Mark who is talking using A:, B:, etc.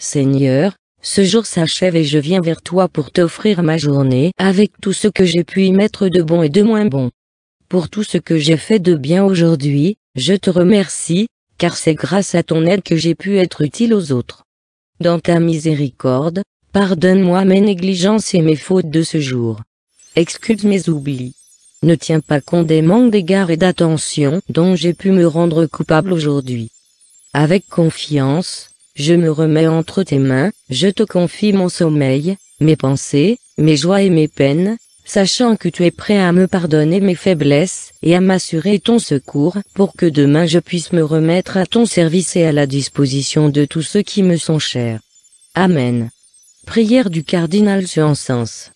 A: Seigneur, ce jour s'achève et je viens vers toi pour t'offrir ma journée avec tout ce que j'ai pu y mettre de bon et de moins bon. Pour tout ce que j'ai fait de bien aujourd'hui, je te remercie, car c'est grâce à ton aide que j'ai pu être utile aux autres. Dans ta miséricorde, pardonne-moi mes négligences et mes fautes de ce jour. Excuse mes oublis. Ne tiens pas compte des manques d'égard et d'attention dont j'ai pu me rendre coupable aujourd'hui. Avec confiance, je me remets entre tes mains, je te confie mon sommeil, mes pensées, mes joies et mes peines, sachant que tu es prêt à me pardonner mes faiblesses et à m'assurer ton secours pour que demain je puisse me remettre à ton service et à la disposition de tous ceux qui me sont chers. Amen. Prière du cardinal Suensens